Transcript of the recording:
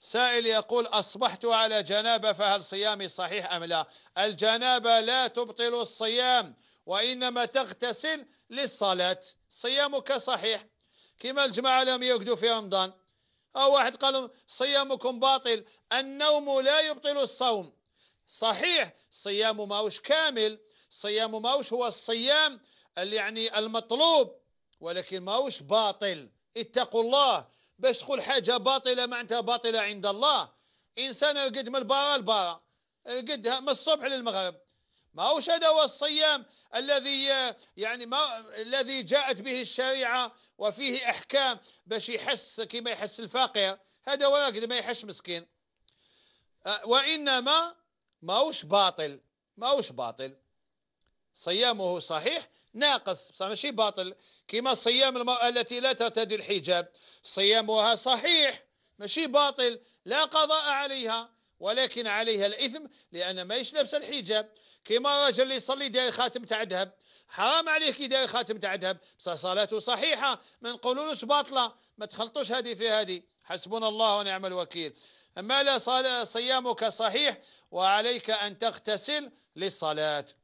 سائل يقول أصبحت على جنابة فهل صيامي صحيح أم لا الجنابة لا تبطل الصيام وإنما تغتسل للصلاة صيامك صحيح كما الجماعة لم يقدوا في رمضان أو واحد قال صيامكم باطل النوم لا يبطل الصوم صحيح صيام ماوش كامل صيام ماوش هو الصيام اللي يعني المطلوب ولكن ماوش باطل اتقوا الله باش تقول حاجه باطله معناتها باطله عند الله انسان يقد من البارة البارة يقد من الصبح للمغرب ما هو هذا هو الصيام الذي يعني ما الذي جاءت به الشريعه وفيه احكام باش يحس كما يحس الفقير هذا هو راقد ما يحس مسكين أه، وانما ماهوش باطل ماهوش باطل صيامه صحيح ناقص بصح ماشي باطل كما صيام المرأة التي لا ترتدي الحجاب صيامها صحيح ماشي باطل لا قضاء عليها ولكن عليها الإثم لأن ماهيش لابسة الحجاب كما رجل اللي يصلي داير خاتم تاع ذهب حرام عليه كي داير خاتم تاع ذهب بصح صلاته صحيحة ما نقولولوش باطلة ما تخلطوش هذه في هذه حسبنا الله ونعم الوكيل أما لا صيامك صحيح وعليك أن تغتسل للصلاة